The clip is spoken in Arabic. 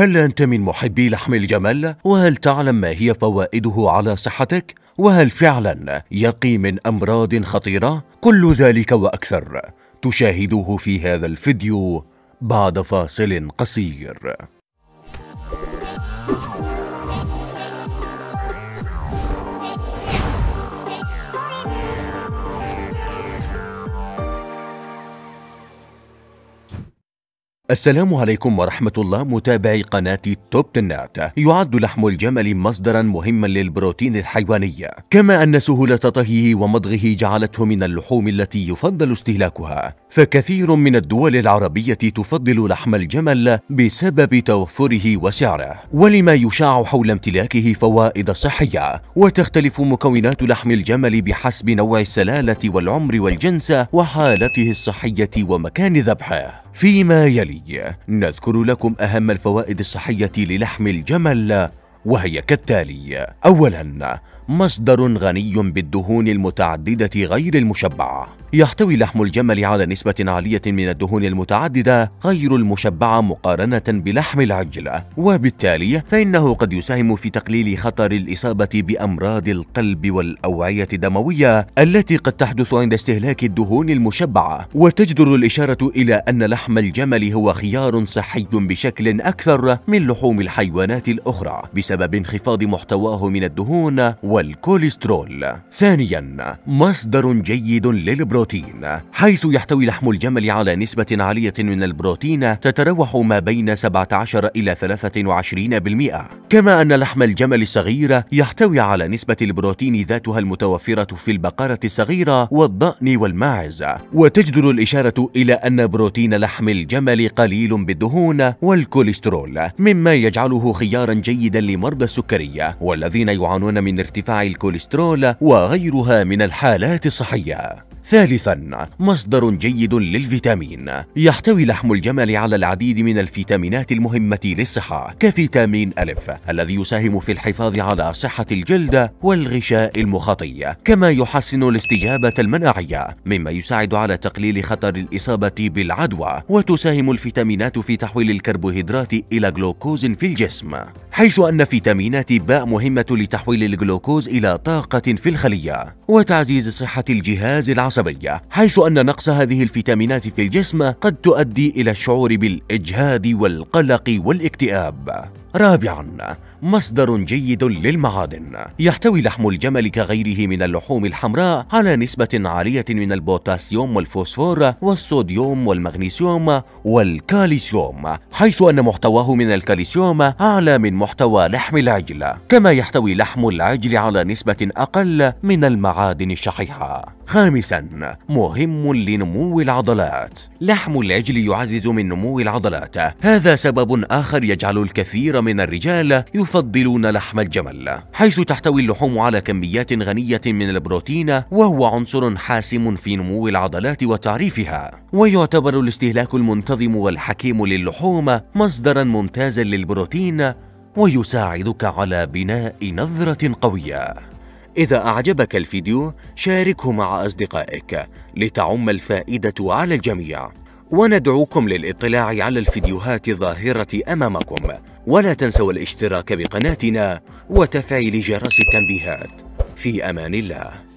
هل أنت من محبي لحم الجمل؟ وهل تعلم ما هي فوائده على صحتك؟ وهل فعلا يقي من أمراض خطيرة؟ كل ذلك وأكثر تشاهدوه في هذا الفيديو بعد فاصل قصير. السلام عليكم ورحمة الله متابعي قناة توب تنات يعد لحم الجمل مصدرا مهما للبروتين الحيواني كما أن سهولة طهيه ومضغه جعلته من اللحوم التي يفضل استهلاكها فكثير من الدول العربية تفضل لحم الجمل بسبب توفره وسعره ولما يشاع حول امتلاكه فوائد صحية وتختلف مكونات لحم الجمل بحسب نوع السلالة والعمر والجنس وحالته الصحية ومكان ذبحه فيما يلي نذكر لكم أهم الفوائد الصحية للحم الجمل وهي كالتالي أولا مصدر غني بالدهون المتعددة غير المشبعة يحتوي لحم الجمل على نسبة عالية من الدهون المتعددة غير المشبعة مقارنة بلحم العجل وبالتالي فإنه قد يساهم في تقليل خطر الإصابة بأمراض القلب والأوعية الدموية التي قد تحدث عند استهلاك الدهون المشبعة وتجدر الإشارة إلى أن لحم الجمل هو خيار صحي بشكل أكثر من لحوم الحيوانات الأخرى بسبب انخفاض محتواه من الدهون والكوليسترول ثانيا مصدر جيد للبروتين البروتين حيث يحتوي لحم الجمل على نسبة عالية من البروتين تتراوح ما بين 17 إلى 23% كما أن لحم الجمل الصغير يحتوي على نسبة البروتين ذاتها المتوفرة في البقرة الصغيرة والضأن والماعز وتجدر الإشارة إلى أن بروتين لحم الجمل قليل بالدهون والكوليسترول مما يجعله خيارا جيدا لمرضى السكرية والذين يعانون من ارتفاع الكوليسترول وغيرها من الحالات الصحية ثالثا مصدر جيد للفيتامين يحتوي لحم الجمل على العديد من الفيتامينات المهمة للصحة كفيتامين ألف الذي يساهم في الحفاظ على صحة الجلد والغشاء المخاطي كما يحسن الاستجابة المناعية مما يساعد على تقليل خطر الإصابة بالعدوى وتساهم الفيتامينات في تحويل الكربوهيدرات إلى جلوكوز في الجسم حيث أن فيتامينات باء مهمة لتحويل الجلوكوز إلى طاقة في الخلية وتعزيز صحة الجهاز العصبي العصبية حيث أن نقص هذه الفيتامينات في الجسم قد تؤدي إلى الشعور بالإجهاد والقلق والاكتئاب رابعاً مصدر جيد للمعادن يحتوي لحم الجمل كغيره من اللحوم الحمراء على نسبة عالية من البوتاسيوم والفوسفور والصوديوم والمغنيسيوم والكالسيوم حيث أن محتواه من الكالسيوم أعلى من محتوى لحم العجل كما يحتوي لحم العجل على نسبة أقل من المعادن الشحيحة خامسا مهم لنمو العضلات لحم العجل يعزز من نمو العضلات هذا سبب آخر يجعل الكثير من الرجال يفضلون لحم الجمل حيث تحتوي اللحوم على كميات غنية من البروتين وهو عنصر حاسم في نمو العضلات وتعريفها ويعتبر الاستهلاك المنتظم والحكيم للحوم مصدرا ممتازا للبروتين ويساعدك على بناء نظرة قوية إذا أعجبك الفيديو شاركه مع أصدقائك لتعم الفائدة على الجميع وندعوكم للاطلاع على الفيديوهات الظاهرة أمامكم ولا تنسوا الاشتراك بقناتنا وتفعيل جرس التنبيهات في أمان الله